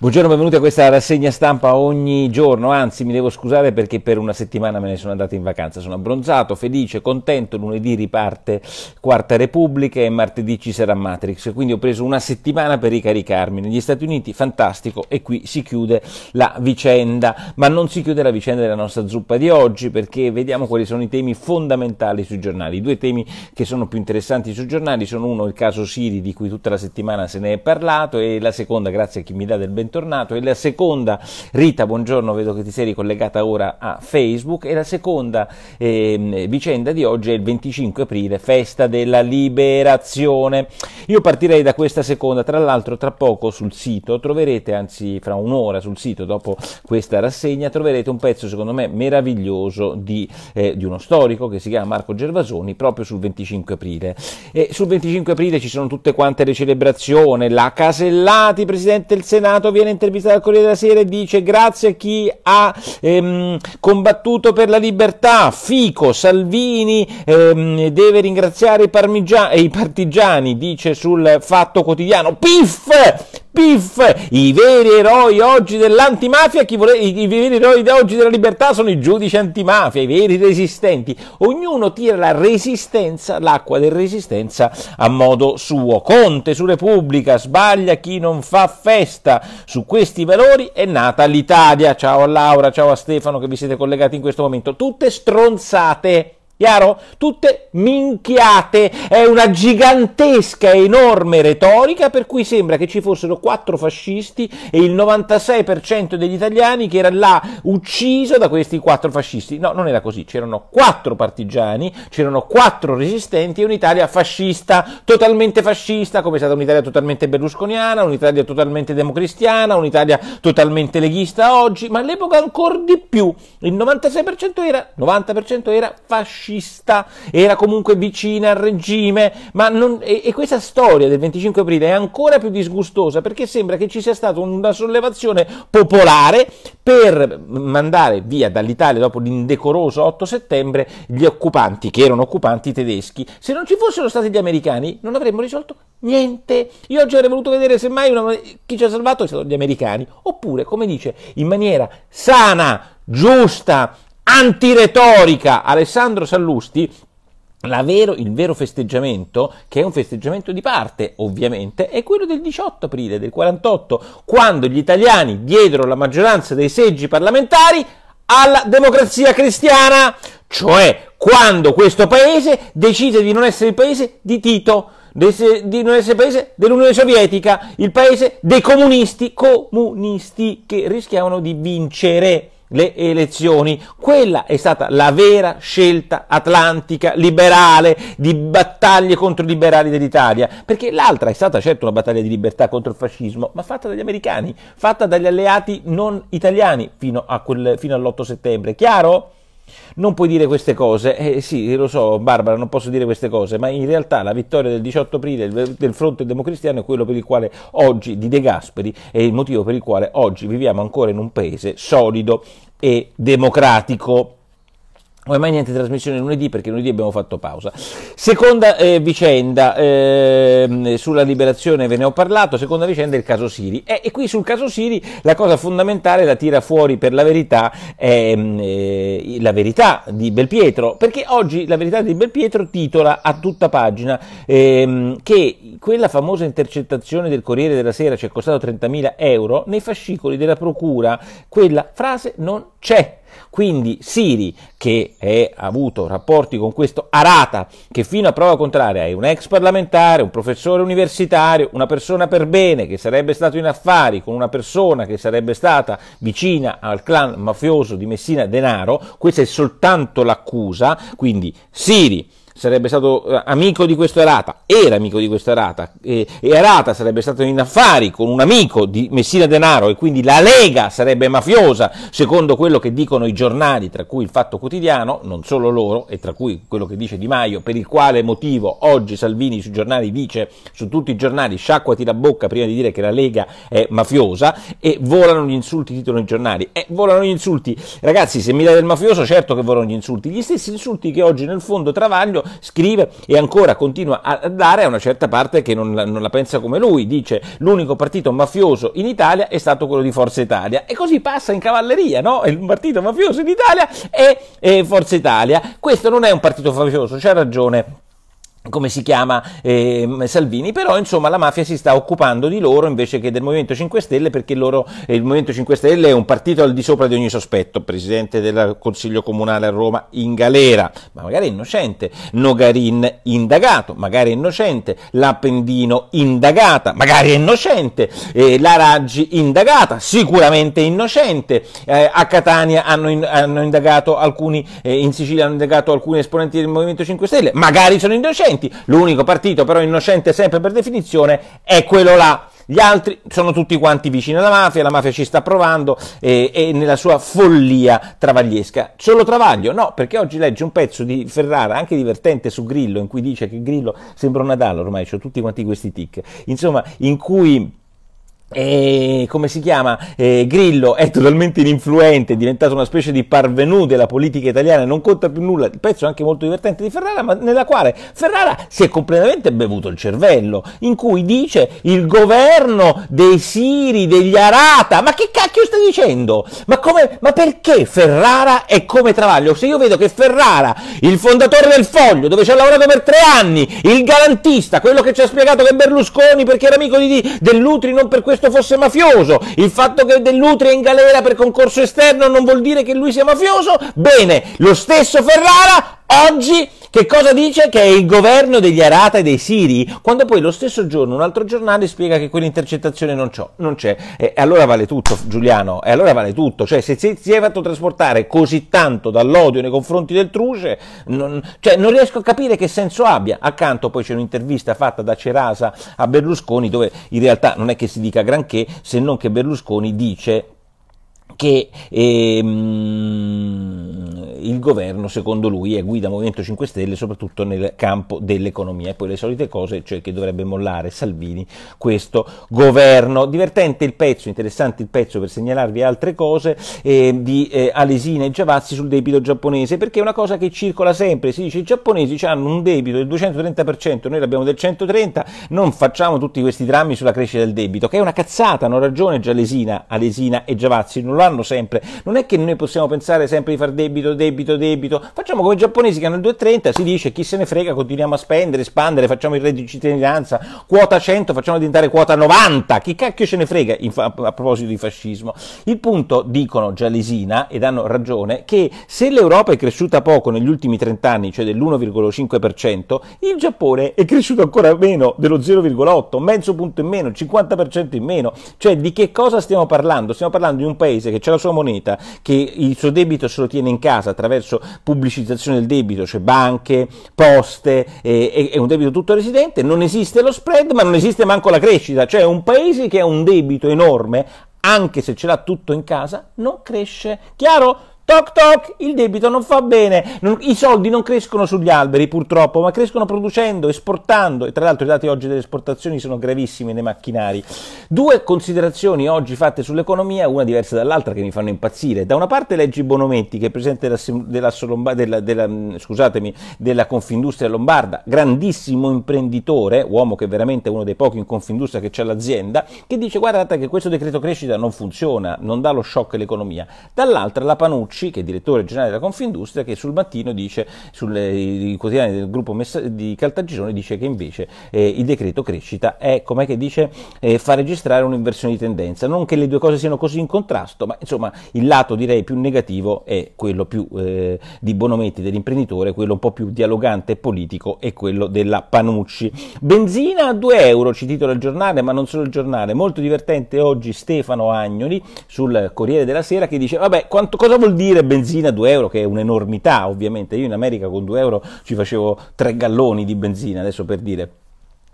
Buongiorno, benvenuti a questa rassegna stampa ogni giorno, anzi mi devo scusare perché per una settimana me ne sono andato in vacanza, sono abbronzato, felice, contento, lunedì riparte Quarta Repubblica e martedì ci sarà Matrix, quindi ho preso una settimana per ricaricarmi. Negli Stati Uniti fantastico e qui si chiude la vicenda, ma non si chiude la vicenda della nostra zuppa di oggi perché vediamo quali sono i temi fondamentali sui giornali. I due temi che sono più interessanti sui giornali sono uno il caso Siri di cui tutta la settimana se ne è parlato e la seconda, grazie a chi mi dà del benvenuto, bentornato. E la seconda, Rita, buongiorno, vedo che ti sei ricollegata ora a Facebook. E la seconda eh, vicenda di oggi è il 25 aprile, festa della liberazione. Io partirei da questa seconda, tra l'altro tra poco sul sito troverete, anzi fra un'ora sul sito dopo questa rassegna, troverete un pezzo secondo me meraviglioso di, eh, di uno storico che si chiama Marco Gervasoni proprio sul 25 aprile. E sul 25 aprile ci sono tutte quante le celebrazioni, la Casellati, Presidente del Senato, vi viene intervistato al Corriere della Sera e dice grazie a chi ha ehm, combattuto per la libertà, Fico, Salvini ehm, deve ringraziare i, i partigiani, dice sul Fatto Quotidiano. Piff! Piff, i veri eroi oggi dell'antimafia, vole... i veri eroi oggi della libertà sono i giudici antimafia, i veri resistenti. Ognuno tira la resistenza, l'acqua del resistenza a modo suo. Conte su Repubblica, sbaglia chi non fa festa. Su questi valori è nata l'Italia. Ciao a Laura, ciao a Stefano che vi siete collegati in questo momento. Tutte stronzate. Chiaro? Tutte minchiate, è una gigantesca e enorme retorica per cui sembra che ci fossero quattro fascisti e il 96% degli italiani che era là ucciso da questi quattro fascisti. No, non era così, c'erano quattro partigiani, c'erano quattro resistenti e un'Italia fascista, totalmente fascista, come è stata un'Italia totalmente berlusconiana, un'Italia totalmente democristiana, un'Italia totalmente leghista oggi, ma all'epoca ancora di più, il 96% era, 90% era fascista fascista, era comunque vicina al regime, ma non, e, e, questa storia del 25 aprile è ancora più disgustosa perché sembra che ci sia stata una sollevazione popolare per mandare via dall'Italia dopo l'indecoroso 8 settembre gli occupanti, che erano occupanti tedeschi. Se non ci fossero stati gli americani non avremmo risolto niente. Io oggi avrei voluto vedere semmai una... chi ci ha salvato è stato gli americani, oppure, come dice, in maniera sana, giusta, antiretorica Alessandro Sallusti Vero, il vero festeggiamento, che è un festeggiamento di parte ovviamente, è quello del 18 aprile del 48, quando gli italiani diedero la maggioranza dei seggi parlamentari alla democrazia cristiana, cioè quando questo paese decise di non essere il paese di Tito, di non essere il paese dell'Unione Sovietica, il paese dei comunisti, comunisti che rischiavano di vincere le elezioni. Quella è stata la vera scelta atlantica, liberale, di battaglie contro i liberali dell'Italia, perché l'altra è stata certo una battaglia di libertà contro il fascismo, ma fatta dagli americani, fatta dagli alleati non italiani fino, quel, fino all'8 settembre, chiaro? Non puoi dire queste cose, eh, sì, lo so, Barbara, non posso dire queste cose, ma in realtà la vittoria del 18 aprile del, fronte democristiano è quello per il quale oggi di De Gasperi è il motivo per il quale oggi viviamo ancora in un paese solido e democratico mai niente trasmissione lunedì perché lunedì abbiamo fatto pausa. Seconda eh, vicenda, eh, sulla liberazione ve ne ho parlato, seconda vicenda è il caso Siri. Eh, e qui sul caso Siri la cosa fondamentale la tira fuori per la verità ehm, eh, la verità di Belpietro, perché oggi la verità di Belpietro titola a tutta pagina ehm, che quella famosa intercettazione del Corriere della Sera ci è costato 30.000 euro, nei fascicoli della Procura quella frase non c'è. Quindi Siri, che è, ha avuto rapporti con questo Arata, che fino a prova contraria è un ex parlamentare, un professore universitario, una persona per bene che sarebbe stato in affari con una persona che sarebbe stata vicina al clan mafioso di Messina Denaro, questa è soltanto l'accusa, quindi Siri sarebbe stato eh, amico di questo Arata, era amico di questo Arata, e, e Arata sarebbe stato in affari con un amico di Messina Denaro e quindi la Lega sarebbe mafiosa, secondo quello che dicono i giornali, tra cui il Fatto Quotidiano, non solo loro, e tra cui quello che dice Di Maio, per il quale motivo oggi Salvini sui giornali dice, su tutti i giornali, sciacquati la bocca prima di dire che la Lega è mafiosa, e volano gli insulti, titolo i giornali, e eh, volano gli insulti, ragazzi se mi date del mafioso certo che volano gli insulti, gli stessi insulti che oggi nel fondo Travaglio scrive e ancora continua a dare a una certa parte che non, non la pensa come lui, dice l'unico partito mafioso in Italia è stato quello di Forza Italia e così passa in cavalleria, no? Il partito mafioso in Italia è, è Forza Italia, questo non è un partito mafioso, c'ha ragione come si chiama eh, Salvini, però insomma la mafia si sta occupando di loro invece che del Movimento 5 Stelle perché loro, eh, il Movimento 5 Stelle è un partito al di sopra di ogni sospetto, presidente del Consiglio Comunale a Roma in galera, ma magari è innocente, Nogarin indagato, magari è innocente, l'Appendino indagata, magari è innocente, eh, la Raggi indagata, sicuramente innocente, eh, a Catania hanno, in, hanno indagato alcuni, eh, in Sicilia hanno indagato alcuni esponenti del Movimento 5 Stelle, magari sono innocenti, innocenti. L'unico partito però innocente sempre per definizione è quello là. Gli altri sono tutti quanti vicini alla mafia, la mafia ci sta provando e, e nella sua follia travagliesca. Solo Travaglio? No, perché oggi legge un pezzo di Ferrara, anche divertente, su Grillo, in cui dice che Grillo sembra un Natale, ormai ho tutti quanti questi tic. Insomma, in cui e come si chiama? Eh, Grillo è totalmente ininfluente, è diventato una specie di parvenu della politica italiana, non conta più nulla. Il pezzo è anche molto divertente di Ferrara, ma nella quale Ferrara si è completamente bevuto il cervello, in cui dice il governo dei Siri, degli Arata. Ma che cacchio stai dicendo? Ma, come, ma perché Ferrara è come Travaglio? Se io vedo che Ferrara, il fondatore del Foglio, dove ci ha lavorato per tre anni, il garantista, quello che ci ha spiegato che Berlusconi perché era amico di, dell'Utri, non per questo questo fosse mafioso, il fatto che Dell'Utri è in galera per concorso esterno non vuol dire che lui sia mafioso, bene, lo stesso Ferrara oggi che cosa dice? Che è il governo degli Arata e dei Siri, quando poi lo stesso giorno un altro giornale spiega che quell'intercettazione non, non c'è. E allora vale tutto, Giuliano, e allora vale tutto. Cioè, se si è fatto trasportare così tanto dall'odio nei confronti del Truce, non, cioè, non riesco a capire che senso abbia. Accanto poi c'è un'intervista fatta da Cerasa a Berlusconi, dove in realtà non è che si dica granché, se non che Berlusconi dice che ehm, il governo, secondo lui, è guida Movimento 5 Stelle soprattutto nel campo dell'economia. E poi le solite cose, cioè che dovrebbe mollare Salvini questo governo. Divertente il pezzo, interessante il pezzo per segnalarvi altre cose eh, di eh, Alesina e Giavazzi sul debito giapponese, perché è una cosa che circola sempre, si dice i giapponesi hanno un debito del 230%, noi l'abbiamo del 130%, non facciamo tutti questi drammi sulla crescita del debito, che è una cazzata, hanno ragione Gialesina, Alesina e Giavazzi, non lo hanno fanno sempre. Non è che noi possiamo pensare sempre di far debito, debito, debito. Facciamo come i giapponesi che hanno il 2,30, si dice chi se ne frega, continuiamo a spendere, espandere, facciamo il reddito di cittadinanza, quota 100, facciamo diventare quota 90. Chi cacchio ce ne frega a proposito di fascismo? Il punto, dicono Gialesina, ed hanno ragione, che se l'Europa è cresciuta poco negli ultimi 30 anni, cioè dell'1,5%, il Giappone è cresciuto ancora meno dello 0,8, mezzo punto in meno, 50% in meno. Cioè di che cosa stiamo parlando? Stiamo parlando di un paese che c'è la sua moneta, che il suo debito se lo tiene in casa attraverso pubblicizzazione del debito, cioè banche, poste, eh, è un debito tutto residente, non esiste lo spread, ma non esiste manco la crescita, cioè un paese che ha un debito enorme, anche se ce l'ha tutto in casa, non cresce. Chiaro? Toc toc, il debito non fa bene, non, i soldi non crescono sugli alberi purtroppo, ma crescono producendo, esportando e tra l'altro i dati oggi delle esportazioni sono gravissimi nei macchinari. Due considerazioni oggi fatte sull'economia, una diversa dall'altra che mi fanno impazzire. Da una parte leggi Bonometti che è presidente della, della, Solomba, della, della, mm, della Confindustria Lombarda, grandissimo imprenditore, uomo che è veramente uno dei pochi in Confindustria che c'è l'azienda, che dice guardate che questo decreto crescita non funziona, non dà lo shock all'economia. Dall'altra la Panucci Lucci, che è direttore generale della Confindustria, che sul mattino dice, sui eh, quotidiani del gruppo di Caltagirone, dice che invece eh, il decreto crescita è, com'è che dice, eh, fa registrare un'inversione di tendenza. Non che le due cose siano così in contrasto, ma insomma il lato direi più negativo è quello più eh, di Bonometti dell'imprenditore, quello un po' più dialogante e politico è quello della Panucci. Benzina a 2 euro, ci titola il giornale, ma non solo il giornale, molto divertente oggi Stefano Agnoli sul Corriere della Sera che dice, vabbè, quanto, cosa vuol dire? lire benzina 2 euro, che è un'enormità ovviamente, io in America con 2 euro ci facevo 3 galloni di benzina, adesso per dire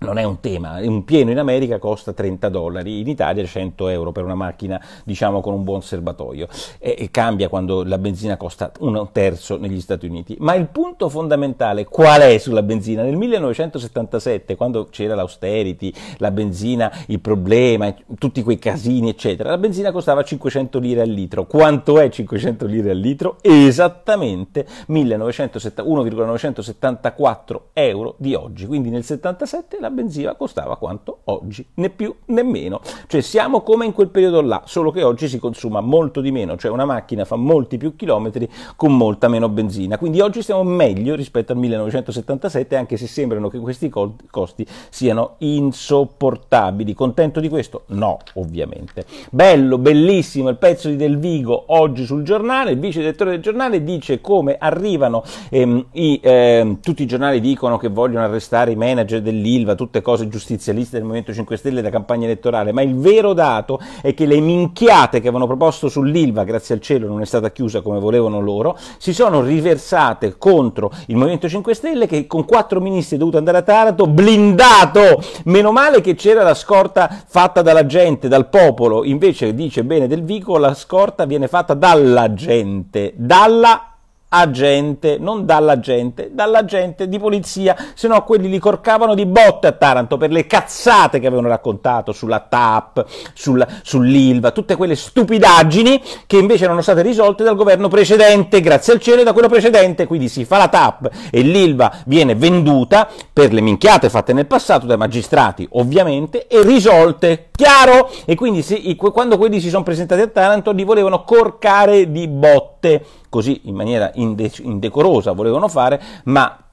non è un tema, un pieno in America costa 30 dollari, in Italia 100 euro per una macchina diciamo con un buon serbatoio e, e, cambia quando la benzina costa un terzo negli Stati Uniti. Ma il punto fondamentale qual è sulla benzina? Nel 1977 quando c'era l'austerity, la benzina, il problema, tutti quei casini eccetera, la benzina costava 500 lire al litro. Quanto è 500 lire al litro? Esattamente 1,974 euro di oggi, quindi nel 77 la la benzina costava quanto oggi, né più né meno. Cioè siamo come in quel periodo là, solo che oggi si consuma molto di meno, cioè una macchina fa molti più chilometri con molta meno benzina. Quindi oggi stiamo meglio rispetto al 1977, anche se sembrano che questi costi siano insopportabili. Contento di questo? No, ovviamente. Bello, bellissimo il pezzo di Del Vigo oggi sul giornale, il vice direttore del giornale dice come arrivano ehm, i, ehm, tutti i giornali dicono che vogliono arrestare i manager dell'Ilva, tutte cose giustizialiste del Movimento 5 Stelle e della campagna elettorale, ma il vero dato è che le minchiate che avevano proposto sull'ILVA, grazie al cielo non è stata chiusa come volevano loro, si sono riversate contro il Movimento 5 Stelle che con quattro ministri è dovuto andare a Taranto blindato, meno male che c'era la scorta fatta dalla gente, dal popolo, invece dice bene Del Vico, la scorta viene fatta dalla gente, dalla gente agente, non dall'agente, dall'agente di polizia, se no quelli li corcavano di botte a Taranto per le cazzate che avevano raccontato sulla TAP, sul, sull'ILVA, tutte quelle stupidaggini che invece erano state risolte dal governo precedente, grazie al cielo e da quello precedente, quindi si fa la TAP e l'ILVA viene venduta per le minchiate fatte nel passato dai magistrati, ovviamente, e risolte, chiaro? E quindi se, quando quelli si sono presentati a Taranto li volevano corcare di botte, così in maniera inde- indecorosa volevano fare, ma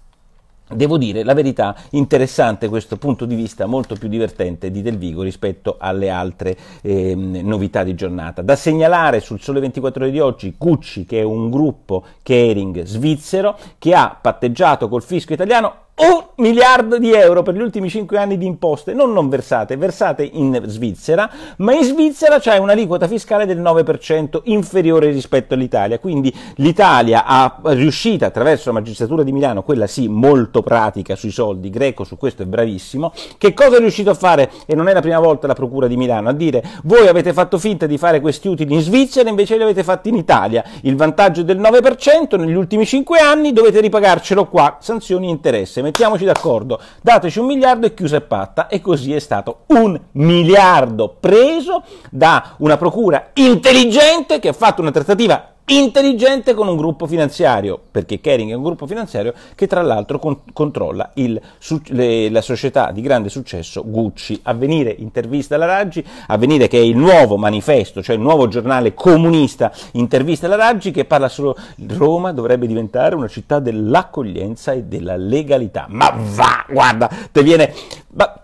Devo dire la verità, interessante questo punto di vista, molto più divertente di Del Vigo rispetto alle altre eh, novità di giornata. Da segnalare sul Sole 24 Ore di oggi Cucci, che è un gruppo caring svizzero che ha patteggiato col fisco italiano un miliardo di euro per gli ultimi 5 anni di imposte, non non versate, versate in Svizzera, ma in Svizzera c'è un'aliquota fiscale del 9% inferiore rispetto all'Italia, quindi l'Italia ha riuscito attraverso la magistratura di Milano, quella sì molto pratica sui soldi, Greco su questo è bravissimo, che cosa è riuscito a fare? E non è la prima volta la Procura di Milano, a dire voi avete fatto finta di fare questi utili in Svizzera, invece li avete fatti in Italia, il vantaggio del 9% negli ultimi 5 anni dovete ripagarcelo qua, sanzioni e interesse, mettiamoci d'accordo, dateci un miliardo e chiusa e patta. E così è stato un miliardo preso da una procura intelligente che ha fatto una trattativa intelligente con un gruppo finanziario, perché Kering è un gruppo finanziario che tra l'altro con- controlla il, su- le, la società di grande successo Gucci. Avvenire intervista alla Raggi, Avvenire che è il nuovo manifesto, cioè il nuovo giornale comunista, intervista alla Raggi che parla solo Roma dovrebbe diventare una città dell'accoglienza e della legalità. Ma va, guarda, te viene... Ma,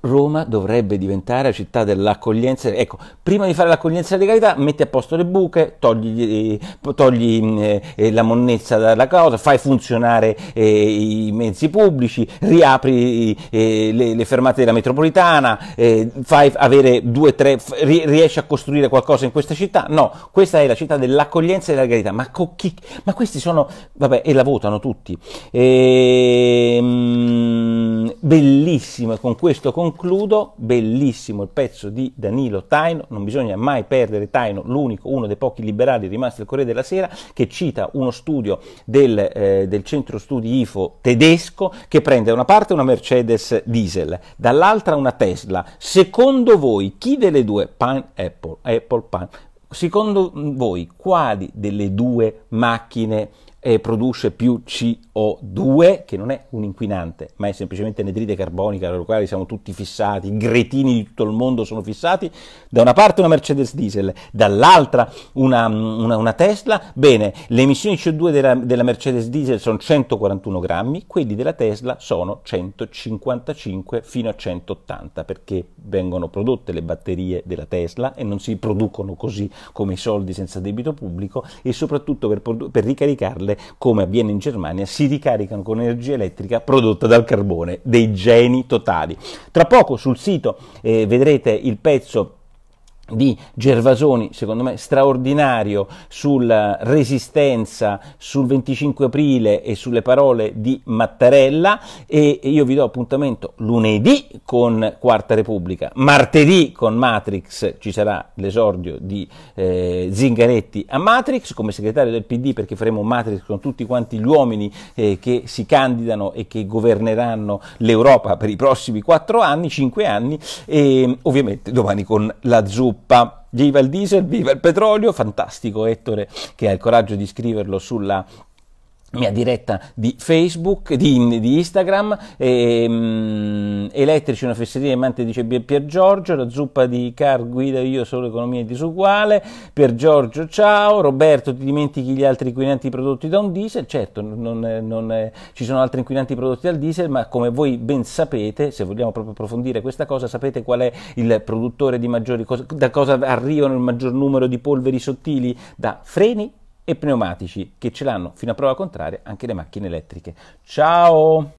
Roma dovrebbe diventare la città dell'accoglienza. Ecco, prima di fare l'accoglienza e la legalità, metti a posto le buche, togli, eh, togli eh, eh, la monnezza dalla cosa, fai funzionare eh, i mezzi pubblici, riapri eh, le, le, fermate della metropolitana, fai avere due, tre, riesci a costruire qualcosa in questa città. No, questa è la città dell'accoglienza e della legalità. Ma, co- chi, ma questi sono, vabbè, e la votano tutti. E, ehm, mh, bellissima con questo concludo, bellissimo il pezzo di Danilo Taino, non bisogna mai perdere Taino, l'unico, uno dei pochi liberali rimasti al Corriere della Sera, che cita uno studio del, eh, del centro studi IFO tedesco che prende da una parte una Mercedes diesel, dall'altra una Tesla. Secondo voi chi delle due, Pan Apple, Apple Pan, secondo voi quali delle due macchine eh, produce più CO2, che non è un inquinante, ma è semplicemente anidride carbonica, alla quale siamo tutti fissati, i gretini di tutto il mondo sono fissati, da una parte una Mercedes diesel, dall'altra una, una, una Tesla, bene, le emissioni di CO2 della, della Mercedes diesel sono 141 grammi, quelli della Tesla sono 155 fino a 180, perché vengono prodotte le batterie della Tesla e non si producono così come i soldi senza debito pubblico e soprattutto per, per ricaricarle perle, come avviene in Germania, si ricaricano con energia elettrica prodotta dal carbone, dei geni totali. Tra poco sul sito eh, vedrete il pezzo di Gervasoni, secondo me straordinario, sulla resistenza, sul 25 aprile e sulle parole di Mattarella e io vi do appuntamento lunedì con Quarta Repubblica, martedì con Matrix ci sarà l'esordio di eh, Zingaretti a Matrix come segretario del PD perché faremo Matrix con tutti quanti gli uomini eh, che si candidano e che governeranno l'Europa per i prossimi 4 anni, 5 anni e ovviamente domani con la Zup zuppa. Viva il diesel, viva il petrolio, fantastico Ettore che ha il coraggio di scriverlo sulla mia diretta di Facebook, di, di Instagram, e, um, elettrici una fesseria amante dice Pier Giorgio, la zuppa di Car guida io solo economia disuguale, Pier Giorgio ciao, Roberto ti dimentichi gli altri inquinanti prodotti da un diesel, certo non, non, ci sono altri inquinanti prodotti dal diesel ma come voi ben sapete, se vogliamo proprio approfondire questa cosa, sapete qual è il produttore di maggiori, cosa, da cosa arrivano il maggior numero di polveri sottili? Da freni e pneumatici che ce l'hanno fino a prova contraria anche le macchine elettriche. Ciao!